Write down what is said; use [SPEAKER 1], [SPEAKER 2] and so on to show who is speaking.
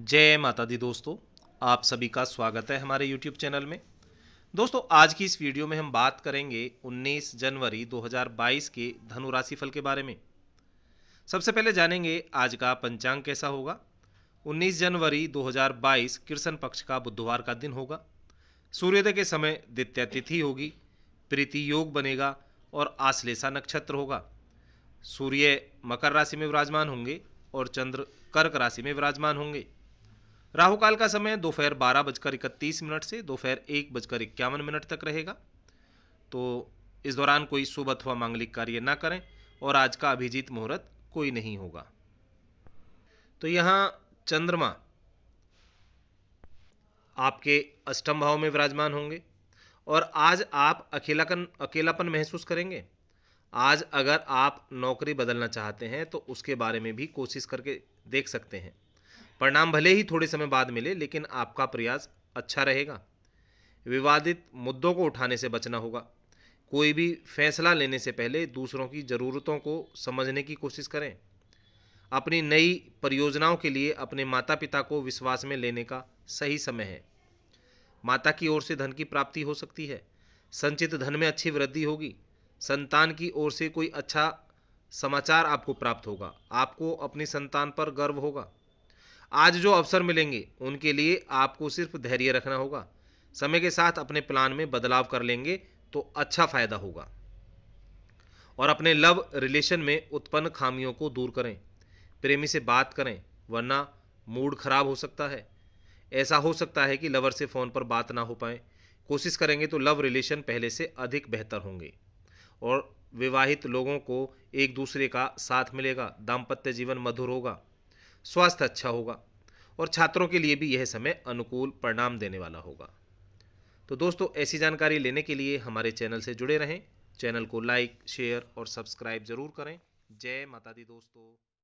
[SPEAKER 1] जय माता दी दोस्तों आप सभी का स्वागत है हमारे YouTube चैनल में दोस्तों आज की इस वीडियो में हम बात करेंगे 19 जनवरी 2022 के धनु राशि फल के बारे में सबसे पहले जानेंगे आज का पंचांग कैसा होगा 19 जनवरी 2022 कृष्ण पक्ष का बुधवार का दिन होगा सूर्योदय के समय द्वितीय तिथि होगी प्रीति योग बनेगा और आश्लेषा नक्षत्र होगा सूर्य मकर राशि में विराजमान होंगे और चंद्र कर्क राशि में विराजमान होंगे राहु काल का समय दोपहर बारह बजकर इकतीस मिनट से दोपहर एक बजकर इक्यावन मिनट तक रहेगा तो इस दौरान कोई शुभ अथवा मांगलिक कार्य ना करें और आज का अभिजीत मुहूर्त कोई नहीं होगा तो यहाँ चंद्रमा आपके अष्टम भाव में विराजमान होंगे और आज आप अकेलापन अकेलापन महसूस करेंगे आज अगर आप नौकरी बदलना चाहते हैं तो उसके बारे में भी कोशिश करके देख सकते हैं परिणाम भले ही थोड़े समय बाद मिले लेकिन आपका प्रयास अच्छा रहेगा विवादित मुद्दों को उठाने से बचना होगा कोई भी फैसला लेने से पहले दूसरों की ज़रूरतों को समझने की कोशिश करें अपनी नई परियोजनाओं के लिए अपने माता पिता को विश्वास में लेने का सही समय है माता की ओर से धन की प्राप्ति हो सकती है संचित धन में अच्छी वृद्धि होगी संतान की ओर से कोई अच्छा समाचार आपको प्राप्त होगा आपको अपनी संतान पर गर्व होगा आज जो अवसर मिलेंगे उनके लिए आपको सिर्फ धैर्य रखना होगा समय के साथ अपने प्लान में बदलाव कर लेंगे तो अच्छा फायदा होगा और अपने लव रिलेशन में उत्पन्न खामियों को दूर करें प्रेमी से बात करें वरना मूड खराब हो सकता है ऐसा हो सकता है कि लवर से फ़ोन पर बात ना हो पाए कोशिश करेंगे तो लव रिलेशन पहले से अधिक बेहतर होंगे और विवाहित लोगों को एक दूसरे का साथ मिलेगा दाम्पत्य जीवन मधुर होगा स्वास्थ्य अच्छा होगा और छात्रों के लिए भी यह समय अनुकूल परिणाम देने वाला होगा तो दोस्तों ऐसी जानकारी लेने के लिए हमारे चैनल से जुड़े रहें चैनल को लाइक शेयर और सब्सक्राइब जरूर करें जय माता दी दोस्तों